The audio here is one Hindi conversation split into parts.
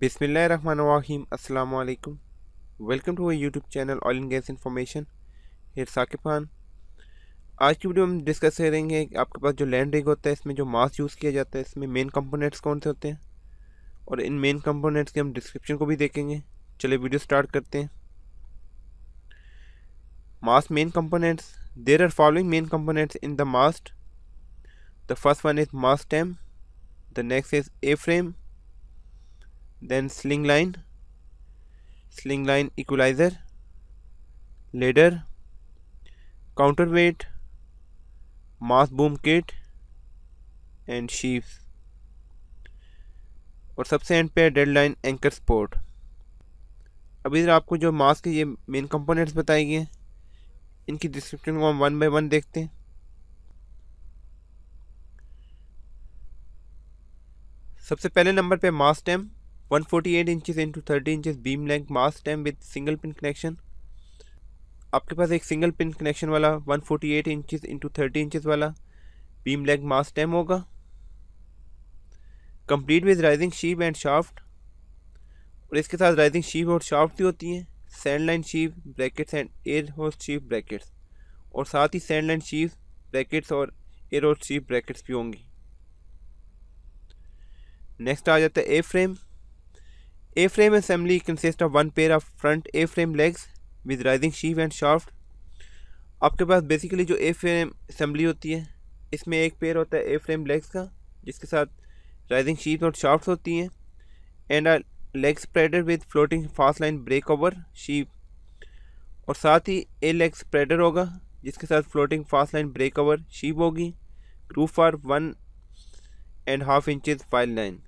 Bismillahirrahmanirrahim. Assalamu alaikum. Welcome to our YouTube channel oil and gas Information. Here Saqib Khan आज की वीडियो हम डिस्कस करेंगे आपके पास जो लैंड रिग होता है इसमें जो मास यूज़ किया जाता है इसमें मेन कंपोनेंट्स कौन से होते हैं और इन मेन कंपोनेंट्स के हम डिस्क्रिप्शन को भी देखेंगे चलिए वीडियो स्टार्ट करते हैं mast main components there are following main components in the mast the first one is mast stem the next is A frame then sling line sling line equalizer ladder counterweight mass boom kit and sheaves और सबसे एंड पे है डेड लाइन एंकर स्पोर्ट अभी इधर आपको जो मास्क के ये मेन कंपोनेंट्स बताए गए हैं इनकी डिस्क्रिप्शन को हम वन बाय वन देखते हैं सबसे पहले नंबर पे mast stem 148 inches into thirty inches beam length mast stem with single pin connection आपके पास एक सिंगल पिन कनेक्शन वाला 148 इंचेस इंटू थर्टी इंचेस वाला बीम लेंथ मास स्टैम होगा complete with raising sheave and shaft और इसके साथ राइजिंग शीप और शाफ्ट भी होती हैं sand line sheave brackets and air hoist sheave brackets और साथ ही सैंड लाइन शीप ब्रैकेट्स और एयर होस्ट शीप ब्रैकेट्स भी होंगी नेक्स्ट आ जाता है A frame A-frame assembly consists of one pair of front A-frame legs with rising sheave and shaft. आपके पास बेसिकली जो ए फ्रेम असम्बली होती है इसमें एक पेयर होता है ए फ्रेम लेग्स का जिसके साथ राइजिंग शीप और शाफ्ट होती हैं and are leg spreader with floating fast line break over sheave और साथ ही ए लेग स्प्रेडर होगा जिसके साथ floating fast line break over sheave होगी रूफ for one and half inches file line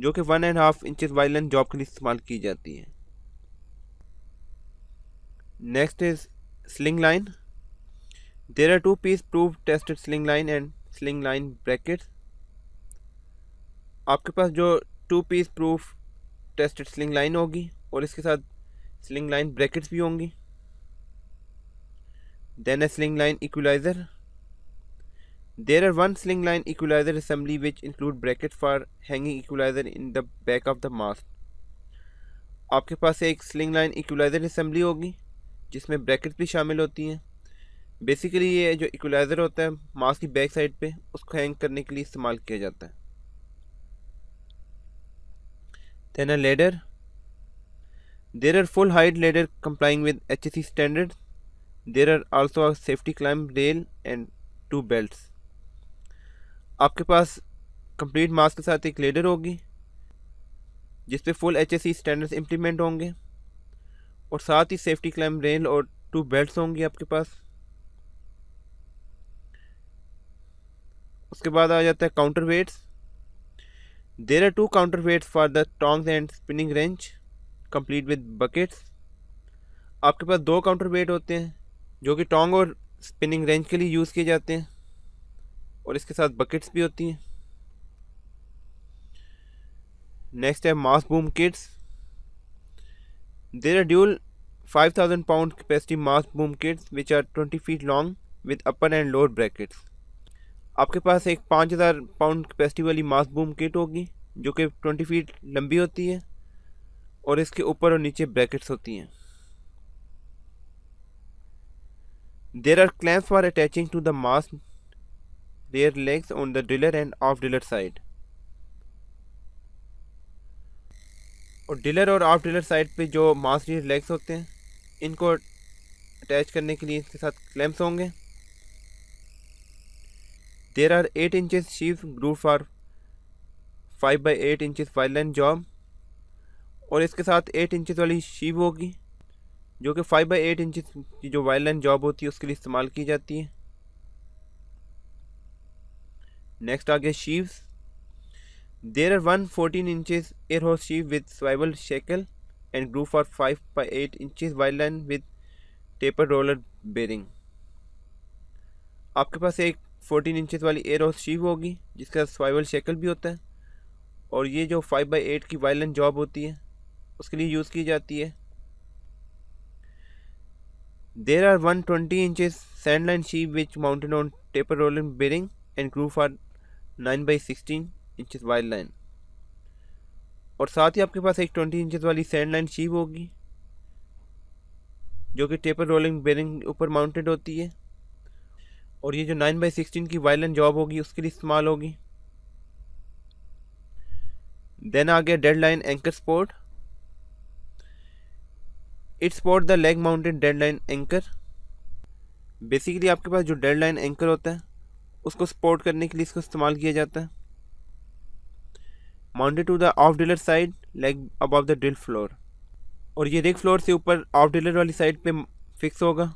जो कि one and half inches wire and job के लिए इस्तेमाल की जाती है next is sling line there are two piece proof tested sling line and sling line bracket आपके पास जो two piece proof tested sling line होगी और इसके साथ स्लिंग लाइन ब्रैकेट्स भी होंगी then a sling line equaliser There are one sling line equalizer assembly which include bracket for hanging equalizer in the back of the mask. आपके पास एक स्लिंग लाइन इक्वलाइज़र असम्बली होगी जिसमें ब्रैकेट भी शामिल होती हैं बेसिकली ये जो इक्वलाइज़र होता है मास्क की बैक साइड पे उसको हैंग करने के लिए इस्तेमाल किया जाता है then ladder there are full height ladder complying with H S C standard there are also safety climb rail and two belt आपके पास कंप्लीट मास्क के साथ एक लेडर होगी जिस पे फुल एच स्टैंडर्ड्स इम्प्लीमेंट होंगे और साथ ही सेफ्टी क्लाइम रेल और टू बेल्ट होंगी आपके पास उसके बाद आ जाता है counter weights there are two counter weights for the tongs and spinning wrench complete with buckets आपके पास दो काउंटर वेट होते हैं जो कि टोंग और स्पिनिंग रेंज के लिए यूज़ किए जाते हैं और इसके साथ बकेट्स भी होती हैं नेक्स्ट है mast boom kits there are dual 5000 pound capacity mast boom kits which are 20 feet long with upper and lower brackets आपके पास एक 5000 पाउंड कैपेसिटी वाली मास बूम किट होगी जो कि 20 फीट लंबी होती है और इसके ऊपर और नीचे ब्रैकेट्स होती हैं there are clamp for attaching to the mast their legs on the driller and off driller side और डीलर और ऑफ डीलर साइड पे जो मास रियर लेग्स होते हैं इनको अटैच करने के लिए इसके साथ क्लैम्प्स होंगे there are eight inches sheave groove for five by eight inches five line job और इसके साथ एट इंचेस वाली शीव होगी जो कि फाइव बाई एट इंचेस की जो वाइल लाइन जॉब होती है उसके लिए इस्तेमाल की जाती है नेक्स्ट आ गया sheaves there are one fourteen inches air air sheave with swivel shackle and groove are five by eight inches wild line with taper roller bearing आपके पास एक फोर्टीन इंचज़ वाली एयर और शीव होगी जिसका स्वाइवल शेकल भी होता है और ये जो फाइव बाई एट की लाइन जॉब होती है उसके लिए यूज़ की जाती है there are one twenty inches sand line sheave which mounted on taper roller bearing and groove are nine by sixteen inches wide line और साथ ही आपके पास एक ट्वेंटी इंचज़ वाली सैंड लाइन शीप होगी जो कि टेपर रोलिंग बेरिंग ऊपर माउंटेड होती है और ये जो नाइन बाई सिक्सटीन की लाइन जॉब होगी उसके लिए इस्तेमाल होगी देन आ गया dead line anchor support it support the leg mounted dead line anchor basically आपके पास जो डेड लाइन एंकर होता है उसको सपोर्ट करने के लिए इसको इस्तेमाल किया जाता है mounted to the off driller side like above the drill floor और ये रिग फ्लोर से ऊपर ऑफ डिलर वाली साइड पे फिक्स होगा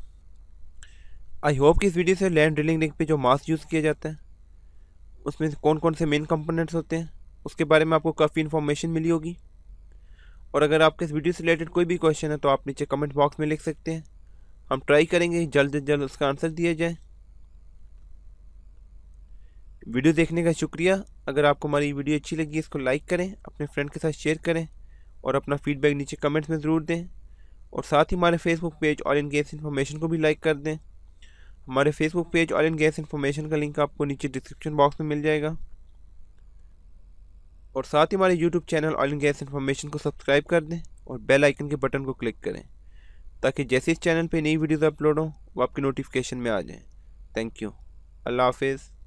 आई होप कि इस वीडियो से लैंड ड्रिलिंग रिंग पे जो मास यूज़ किया जाता है उसमें कौन कौन से मेन कंपोनेंट्स होते हैं उसके बारे में आपको काफ़ी इन्फॉर्मेशन मिली होगी और अगर आपके इस वीडियो से रिलेटेड कोई भी क्वेश्चन है तो आप नीचे कमेंट बॉक्स में लिख सकते हैं हम ट्राई करेंगे जल्द से जल्द उसका आंसर दिया जाए वीडियो देखने का शुक्रिया अगर आपको हमारी वीडियो अच्छी लगी इसको लाइक करें अपने फ्रेंड के साथ शेयर करें और अपना फीडबैक नीचे कमेंट्स में ज़रूर दें और साथ ही हमारे Facebook page oil and gas information को भी लाइक कर दें हमारे Facebook page oil and gas information का लिंक आपको नीचे डिस्क्रिप्शन बॉक्स में मिल जाएगा और साथ ही हमारे YouTube channel oil and gas information को सब्सक्राइब कर दें और बेल आइकन के बटन को क्लिक करें ताकि जैसे इस चैनल पर नई वीडियोज़ अपलोड हों वो आपकी नोटिफिकेशन में आ जाएँ थैंक यू अल्लाह हाफिज़